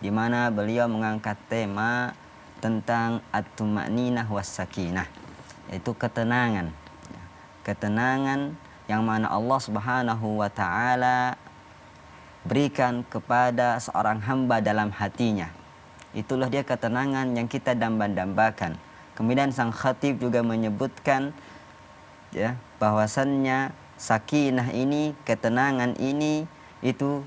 di mana beliau mengangkat tema tentang at-tumaninah was-sakinah yaitu ketenangan ketenangan yang mana Allah Subhanahu wa taala berikan kepada seorang hamba dalam hatinya itulah dia ketenangan yang kita dambakan kemudian sang khatib juga menyebutkan ya bahwasannya sakinah ini ketenangan ini itu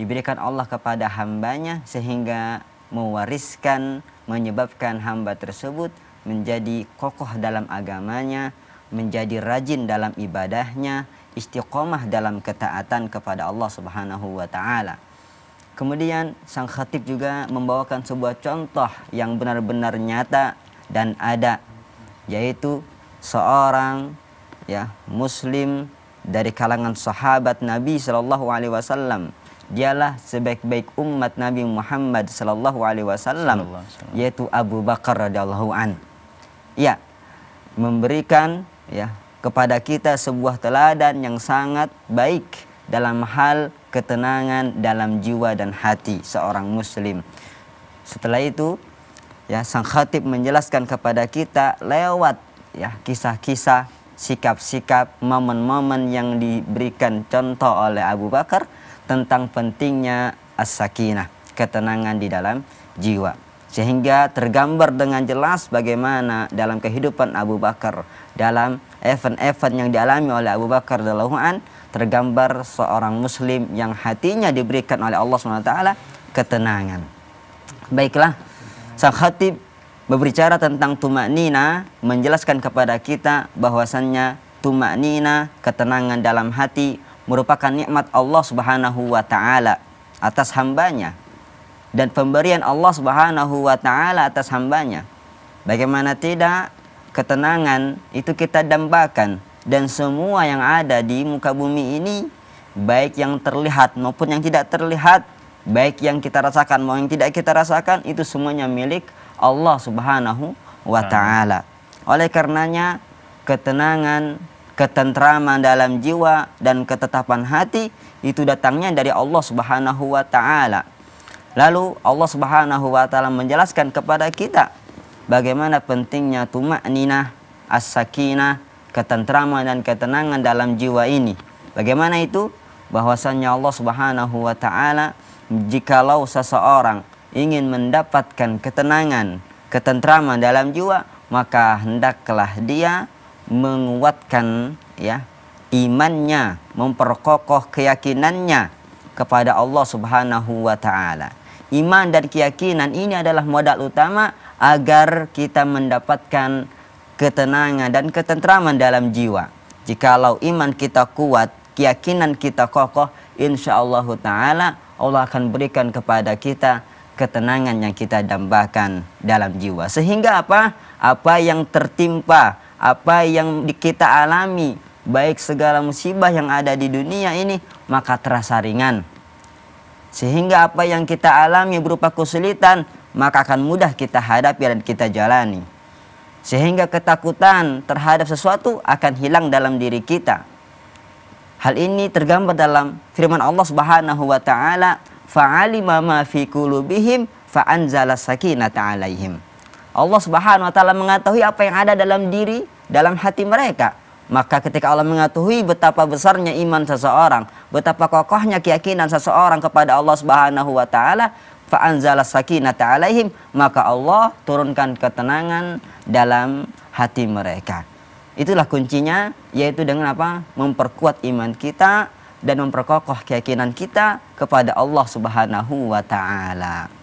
diberikan Allah kepada hambanya sehingga mewariskan, menyebabkan hamba tersebut menjadi kokoh dalam agamanya, menjadi rajin dalam ibadahnya, istiqomah dalam ketaatan kepada Allah Subhanahu wa taala. Kemudian sang khatib juga membawakan sebuah contoh yang benar-benar nyata dan ada yaitu seorang ya muslim dari kalangan sahabat Nabi Shallallahu alaihi wasallam dialah sebaik-baik umat Nabi Muhammad sallallahu alaihi wasallam yaitu Abu Bakar radhiyallahu an. Ya, memberikan ya kepada kita sebuah teladan yang sangat baik dalam hal ketenangan dalam jiwa dan hati seorang muslim. Setelah itu ya sang khatib menjelaskan kepada kita lewat ya kisah-kisah sikap-sikap momen-momen yang diberikan contoh oleh Abu Bakar tentang pentingnya as-sakinah, ketenangan di dalam jiwa. Sehingga tergambar dengan jelas bagaimana dalam kehidupan Abu Bakar, dalam event-event yang dialami oleh Abu Bakar dalam an tergambar seorang muslim yang hatinya diberikan oleh Allah SWT ketenangan. Baiklah, sang khatib berbicara tentang tumak nina menjelaskan kepada kita bahwasannya tumak nina ketenangan dalam hati merupakan nikmat Allah Subhanahu wa taala atas hambanya dan pemberian Allah Subhanahu wa taala atas hambanya. Bagaimana tidak ketenangan itu kita dambakan dan semua yang ada di muka bumi ini baik yang terlihat maupun yang tidak terlihat, baik yang kita rasakan maupun yang tidak kita rasakan itu semuanya milik Allah Subhanahu wa taala. Oleh karenanya ketenangan ketentraman dalam jiwa dan ketetapan hati itu datangnya dari Allah Subhanahu wa taala. Lalu Allah Subhanahu wa taala menjelaskan kepada kita bagaimana pentingnya tumak ninah, as-sakinah, ketentraman dan ketenangan dalam jiwa ini. Bagaimana itu? Bahwasanya Allah Subhanahu wa taala jikalau seseorang ingin mendapatkan ketenangan, ketentraman dalam jiwa, maka hendaklah dia menguatkan ya imannya, memperkokoh keyakinannya kepada Allah Subhanahu wa taala. Iman dan keyakinan ini adalah modal utama agar kita mendapatkan ketenangan dan ketentraman dalam jiwa. Jikalau iman kita kuat, keyakinan kita kokoh, insya Allah Ta'ala Allah akan berikan kepada kita ketenangan yang kita dambakan dalam jiwa. Sehingga apa? Apa yang tertimpa apa yang kita alami, baik segala musibah yang ada di dunia ini, maka terasa ringan. Sehingga apa yang kita alami berupa kesulitan, maka akan mudah kita hadapi dan kita jalani. Sehingga ketakutan terhadap sesuatu akan hilang dalam diri kita. Hal ini tergambar dalam firman Allah Subhanahu wa taala, "Fa'alima ma fi qulubihim fa'anzala sakinata 'alaihim." Allah Subhanahu wa taala mengetahui apa yang ada dalam diri, dalam hati mereka. Maka ketika Allah mengetahui betapa besarnya iman seseorang, betapa kokohnya keyakinan seseorang kepada Allah Subhanahu wa taala, fa anzalas sakinata alaihim, maka Allah turunkan ketenangan dalam hati mereka. Itulah kuncinya yaitu dengan apa? memperkuat iman kita dan memperkokoh keyakinan kita kepada Allah Subhanahu wa taala.